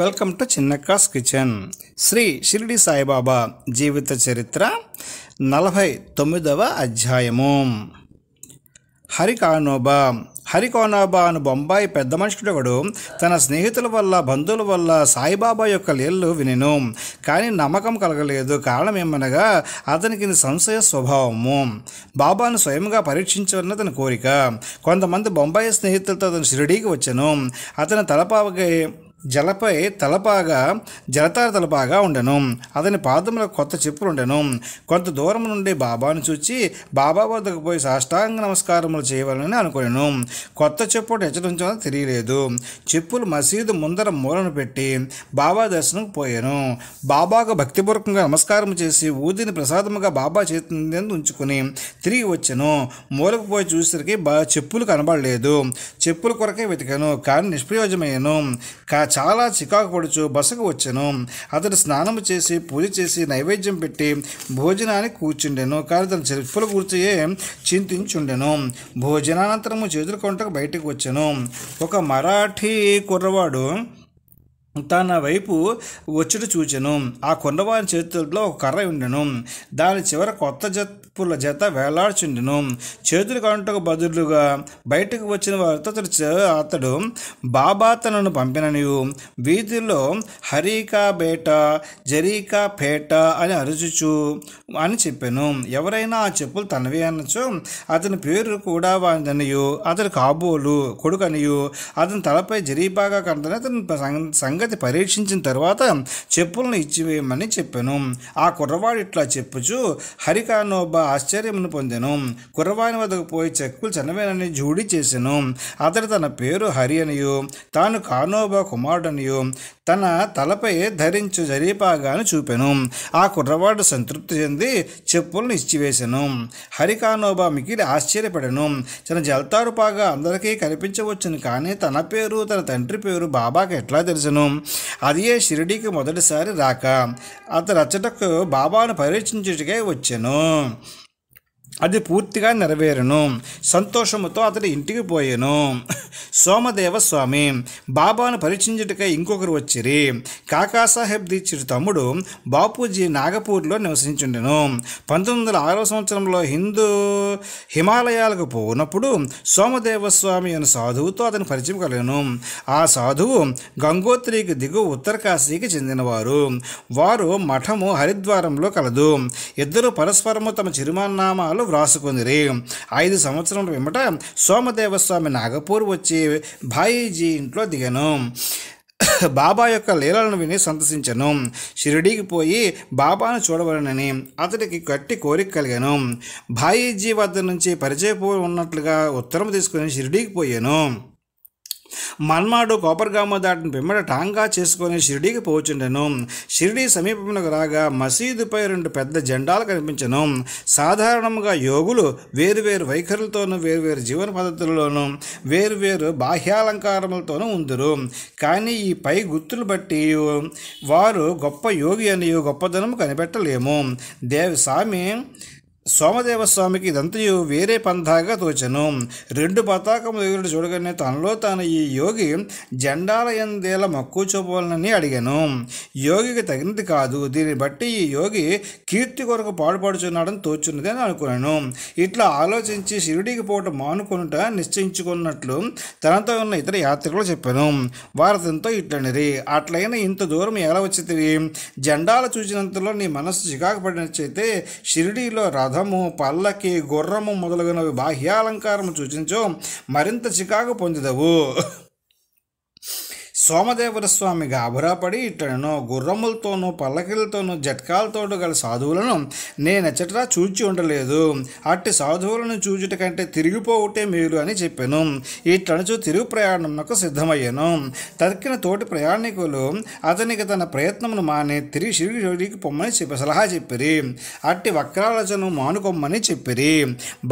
welcome to Chinnakka's kitchen Shri Shirdi Saibaba జీవిత చరిత్ర నలభై తొమ్మిదవ అధ్యాయము హరికానోబా హరికోనాబా అను బొంబాయి పెద్ద మనుషుడొకడు తన స్నేహితుల వల్ల బంధువుల వల్ల సాయిబాబా యొక్క లీళ్ళు వినిను కానీ నమ్మకం కలగలేదు కారణం ఏమనగా అతనికి సంశయ స్వభావము బాబాను స్వయంగా అతని కోరిక కొంతమంది బొంబాయి స్నేహితులతో అతను షిరిడీకి వచ్చాను అతని తలపావకై జలపై తలపాగా జలతార తలపాగా ఉండెను అతని పాదంలో కొత్త చెప్పులు ఉండెను కొంత దూరం నుండి బాబాను చూచి బాబా వద్దకు పోయి సాష్టాంగ నమస్కారములు చేయవాలని అనుకునేను కొత్త చెప్పు హెచ్చరించడం తెలియలేదు చెప్పులు మసీదు ముందర మూలను పెట్టి బాబా దర్శనంకు పోయాను బాబాకు భక్తిపూర్వకంగా నమస్కారం చేసి ఊదిని ప్రసాదముగా బాబా చేతుంది ఉంచుకుని తిరిగి వచ్చాను మూలకు పోయి చూసేసరికి బా చెప్పులు కనబడలేదు చెప్పుల కొరకే వెతికాను కానీ నిష్ప్రయోజమయ్యాను కా చాలా చికాకు పడుచు బసకు వచ్చాను అతడు స్నానం చేసి పూజ చేసి నైవేద్యం పెట్టి భోజనానికి కూర్చుండెను కానీ తన చెల్పులు కూర్చొయే చింతించుండెను భోజనానంతరము చేతులు కొంటకు బయటకు వచ్చాను ఒక మరాఠీ కుర్రవాడు తన వైపు వచ్చుట చూచెను ఆ కొండవారి చేతుల్లో ఒక కర్ర ఉండెను దాని చివర కొత్త జత్ చెప్పుల చేత వేలాడుచుండెను చేతులు కంటకు బదులుగా బయటకు వచ్చిన వారితో అతడు అతడు బాబా తనను పంపిననియు వీధిలో హరికా బేట జరీకా పేట అని అరుచుచు అని చెప్పాను ఎవరైనా ఆ చెప్పులు తనవి అనొచ్చు అతని పేరు కూడా వానిదనియు అతని కాబోలు కొడుకనియు అతని తలపై జరీబాగా కనదని అతని సంగతి పరీక్షించిన తర్వాత చెప్పులను ఇచ్చివేయమని చెప్పాను ఆ కుర్రవాడు ఇట్లా చెప్పుచు హరికానోబా ఆశ్చర్యమును పొందెను కుర్రవాని వద్దకు పోయి చెక్కులు చనవేనని జూడి చేసెను అతడు తన పేరు హరి అనియు తాను కానోబా కుమారుడనియు తన తలపై ధరించు జరీపాగాను చూపెను ఆ కుర్రవాడు సంతృప్తి చెంది చెప్పులను ఇచ్చివేశను హరికానోబా మిగిలి ఆశ్చర్యపడెను తన జల్తారు పాగా అందరికీ కనిపించవచ్చును కానీ తన పేరు తన తండ్రి పేరు బాబాకి ఎట్లా తెలుసును అదియే షిరిడీకి మొదటిసారి రాక అతను అచ్చటకు బాబాను పరీక్షించుటకై వచ్చాను అది పూర్తిగా నెరవేరును సంతోషముతో అతడి ఇంటికి పోయాను సోమదేవ స్వామి బాబాను పరిచించుటకై ఇంకొకరు వచ్చిరి కాకాసాహెబ్ దీక్షితు తమ్ముడు బాపూజీ నాగపూర్లో నివసించుండెను పంతొమ్మిది వందల ఆరో సంవత్సరంలో హిందూ హిమాలయాలకు పోనప్పుడు సోమదేవ స్వామి అనే సాధువుతో అతను పరిచయం కలిగాను ఆ సాధువు గంగోత్రికి దిగు కాశీకి చెందినవారు వారు మఠము హరిద్వారంలో కలదు ఇద్దరు పరస్పరము తమ చిరుమానామాలు వ్రాసుకుందిరి ఐదు సంవత్సరముల వెంబట సోమదేవస్వామి నాగపూర్ వచ్చి భాయిజీ ఇంట్లో దిగను బాబా యొక్క లీలలను విని సంతసించను షిరిడీకి పోయి బాబాను చూడవలనని అతడికి గట్టి కోరిక కలిగాను భాయిజీ వద్ద నుంచి పరిచయపూర్వం ఉన్నట్లుగా ఉత్తరం తీసుకుని షిరిడీకి పోయాను మన్మాడు కోపర్గామ దాటిని పిమ్మట టాంగా చేసుకుని షిరిడీకి పోచుండెను షిరిడీ సమీపంలోకి రాగా మసీదుపై రెండు పెద్ద జెండాలు కనిపించను సాధారణంగా యోగులు వేరువేరు వైఖరులతోనూ వేరువేరు జీవన పద్ధతులలోనూ వేరువేరు బాహ్యాలంకారములతోనూ ఉందరు కానీ ఈ పై గుర్తులు బట్టి వారు గొప్ప యోగి అని గొప్పదనం కనిపెట్టలేము దేవస్వామి సోమదేవస్వామికి ఇదంతయు వేరే పంథాగా తోచను రెండు పతాకములు ఎగురుడు చూడగానే తనలో తాను ఈ యోగి జెండాల ఎందేల మక్కువ చూపవాలని అడిగాను యోగికి తగినది కాదు దీన్ని బట్టి ఈ యోగి కీర్తి కొరకు పాడుపడుచున్నాడని తోచున్నది అని అనుకున్నాను ఇట్లా ఆలోచించి షిరిడికి పోవటం మానుకునుట నిశ్చయించుకున్నట్లు తనతో ఉన్న ఇతర యాత్రికులు చెప్పాను వారతంతో ఇట్లనిరి అట్లయినా ఇంత దూరం ఎలా వచ్చి జెండాలు చూసినంతలో నీ మనస్సు చికాకు పడినట్లయితే షిరిడీలో రాధ రథము పల్లకి గుర్రము మొదలగునవి బాహ్యాలంకారము సూచించు మరింత చికాకు పొందిదవు సోమదేవర స్వామి గాభరాపడి ఇట్టను గుర్రములతోనూ పల్లకిలతోనూ జట్కాలతోనూ గల సాధువులను నేనెచ్చటరా చూచి ఉండలేదు అట్టి సాధువులను చూచుట కంటే తిరిగిపోవుటే మీరు అని చెప్పాను ఇట్లనుచు తిరుగు ప్రయాణంకు సిద్ధమయ్యాను తక్కిన తోటి ప్రయాణికులు అతనికి తన ప్రయత్నమును మాని తిరిగి సిరిగి పొమ్మని చెప్పి సలహా చెప్పిరి అట్టి వక్రాలచను మానుకొమ్మని చెప్పిరి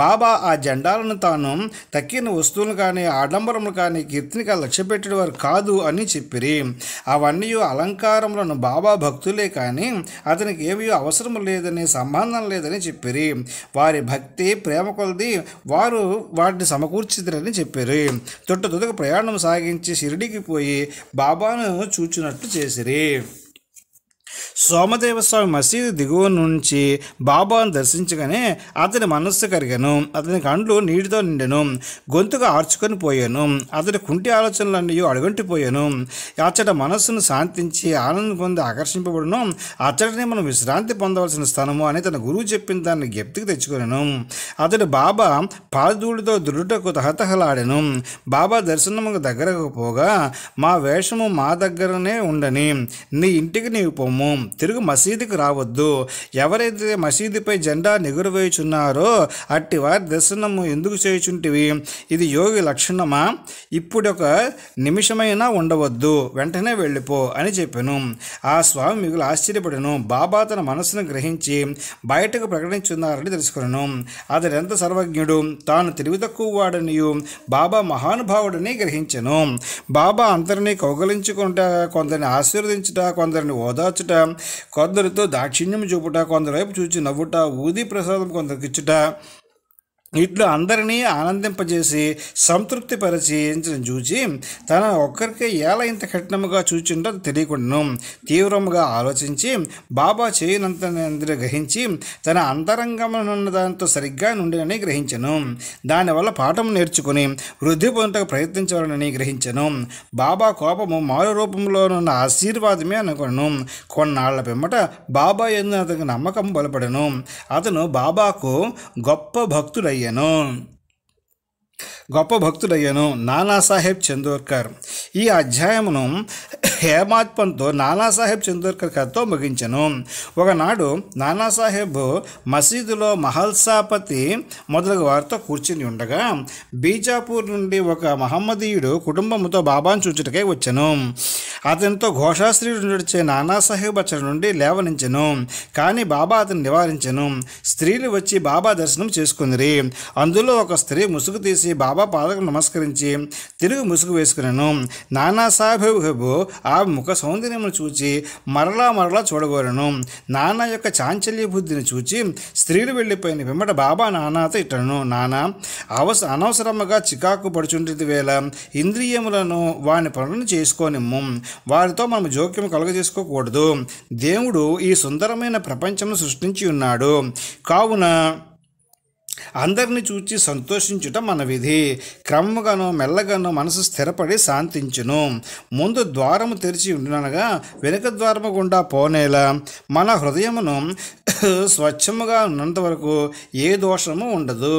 బాబా ఆ జెండాలను తాను తక్కిన వస్తువులు కానీ ఆడంబరములు కానీ కీర్తిని లక్ష్యపెట్టేవారు కాదు అని అని చెప్పిరి అవన్నీ అలంకారములను బాబా భక్తులే కానీ అతనికి ఏవి అవసరం లేదని సంబంధం లేదని చెప్పిరి వారి భక్తి ప్రేమ కొలది వారు వాటిని సమకూర్చిద్దరని చెప్పారు తొట్టు తొదకు ప్రయాణం సాగించి షిరిడికి పోయి బాబాను చూచినట్టు చేసిరి సోమదేవస్వామి మసీదు దిగువ నుంచి బాబాను దర్శించగానే అతని మనస్సు కరిగాను అతని కండ్లు నీటితో నిండెను గొంతుగా ఆర్చుకొని పోయాను అతడి కుంటి ఆలోచనలన్నీ అడుగంటిపోయాను అచ్చట మనస్సును శాంతించి ఆనందం పొంది ఆకర్షింపబడను అచ్చటనే మనం విశ్రాంతి పొందవలసిన స్థానము అని తన గురువు చెప్పిన దాన్ని జ్ఞప్తికి తెచ్చుకున్నాను అతడు బాబా పాదూడితో దుడుటకు తహతహలాడాను బాబా దర్శనముకు దగ్గరకు పోగా మా వేషము మా దగ్గరనే ఉండని నీ ఇంటికి నీవు పొమ్ము తిరుగు మసీదుకి రావద్దు ఎవరైతే మసీదుపై జెండా వేయుచున్నారో అట్టి వారి దర్శనము ఎందుకు చేయుచుంటివి ఇది యోగి లక్షణమా ఇప్పుడొక నిమిషమైనా ఉండవద్దు వెంటనే వెళ్ళిపో అని చెప్పాను ఆ స్వామి మిగులు ఆశ్చర్యపడను బాబా తన మనసును గ్రహించి బయటకు ప్రకటించున్నారని తెలుసుకున్నాను అతడెంత సర్వజ్ఞుడు తాను తెలివి తక్కువ వాడనియు బాబా మహానుభావుడని గ్రహించను బాబా అందరినీ కౌగలించుకుంట కొందరిని ఆశీర్వదించుట కొందరిని ఓదార్చుట కొందరితో దాక్షిణ్యం చూపుట కొందరు వైపు చూచి నవ్వుట ఊది ప్రసాదం కొందరు ఇచ్చుట ఇట్లా అందరినీ ఆనందింపజేసి సంతృప్తి సంతృప్తిపరిచి చూచి తన ఒక్కరికే ఎలా ఇంత కఠినముగా చూచిండో తెలియకుండాను తీవ్రముగా ఆలోచించి బాబా చేయనంత గ్రహించి తన ఉన్న దానితో సరిగ్గా నుండినని గ్రహించను దానివల్ల పాఠం నేర్చుకుని వృద్ధి పొందుటకు ప్రయత్నించాలని గ్రహించను బాబా కోపము మారు రూపంలోనున్న ఆశీర్వాదమే అనుకున్నాను కొన్నాళ్ల పిమ్మట బాబా ఎందుకు అతనికి నమ్మకం బలపడను అతను బాబాకు గొప్ప భక్తుడయ్యాడు భక్తుడయ్యాను గొప్ప భక్తుడయ్యాను నానాసాహెబ్ చందోర్కర్ ఈ అధ్యాయమును హేమాత్పంతో నానాసాహెబ్ చందోర్కర్ కథతో ముగించను ఒకనాడు నానాసాహెబ్ మసీదులో మహల్సాపతి మొదలగు వారితో కూర్చుని ఉండగా బీజాపూర్ నుండి ఒక మహమ్మదీయుడు కుటుంబంతో బాబాను చూచుటకై వచ్చను అతనితో ఘోషాశ్రీయుడు నడిచే నానాసాహెబ్ అచ్చడి నుండి లేవనించెను కానీ బాబా అతను నివారించెను స్త్రీలు వచ్చి బాబా దర్శనం చేసుకుందిరి అందులో ఒక స్త్రీ ముసుగు తీసి బాబా పాదకు నమస్కరించి తిరుగు ముసుగు వేసుకున్నాను నానాసాహెబ్ ఆ ముఖ సౌందర్యమును చూచి మరలా మరలా చూడగోరను నాన్న యొక్క చాంచల్య బుద్ధిని చూచి స్త్రీలు వెళ్ళిపోయిన వెంబట బాబా నానాతో ఇట్టను నానా అవస అనవసరముగా చికాకు పడుచుంటుంది వేళ ఇంద్రియములను వాని పనులను చేసుకోనిమ్ము వారితో మనం జోక్యం కలుగజేసుకోకూడదు దేవుడు ఈ సుందరమైన ప్రపంచం సృష్టించి ఉన్నాడు కావున అందరిని చూచి సంతోషించుట మన విధి క్రమముగాను మెల్లగాను మనసు స్థిరపడి శాంతించును ముందు ద్వారము తెరిచి ఉండనగా వెనుక ద్వారము గుండా పోనేలా మన హృదయమును స్వచ్ఛముగా ఉన్నంత వరకు ఏ దోషము ఉండదు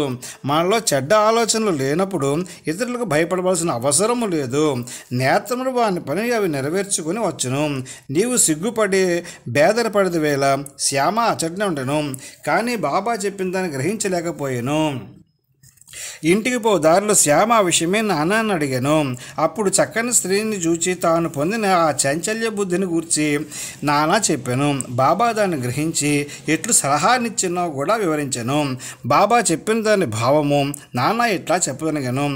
మనలో చెడ్డ ఆలోచనలు లేనప్పుడు ఇతరులకు భయపడవలసిన అవసరము లేదు నేత్రములు వాని పని అవి నెరవేర్చుకుని వచ్చును నీవు సిగ్గుపడి బేదరపడిది వేళ శ్యామ అచటనే ఉండను కానీ బాబా చెప్పిన దాన్ని గ్రహించలేకపోయాను వెళ్ళిపోయాను ఇంటికి పో దారిలో శ్యామ విషయమే నాన్న అడిగాను అప్పుడు చక్కని స్త్రీని చూచి తాను పొందిన ఆ చాంచల్య బుద్ధిని గురించి నాన్న చెప్పాను బాబా దాన్ని గ్రహించి ఎట్లు సలహానిచ్చినో కూడా వివరించాను బాబా చెప్పిన దాని భావము నాన్న ఎట్లా చెప్పదనగాను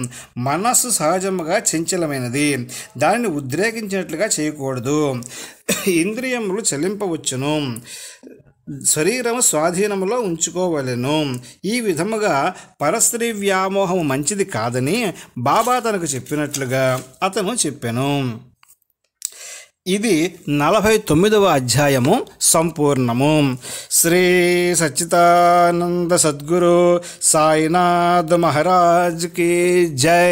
మనస్సు సహజముగా చంచలమైనది దానిని ఉద్రేకించినట్లుగా చేయకూడదు ఇంద్రియములు చెల్లింపవచ్చును శరీరము స్వాధీనంలో ఉంచుకోవలెను ఈ విధముగా పరస్త్రీ వ్యామోహము మంచిది కాదని బాబా తనకు చెప్పినట్లుగా అతను చెప్పాను ఇది నలభై తొమ్మిదవ అధ్యాయము సంపూర్ణము శ్రీ సచ్చిదానంద సద్గురు సాయినాథ్ మహారాజ్ జై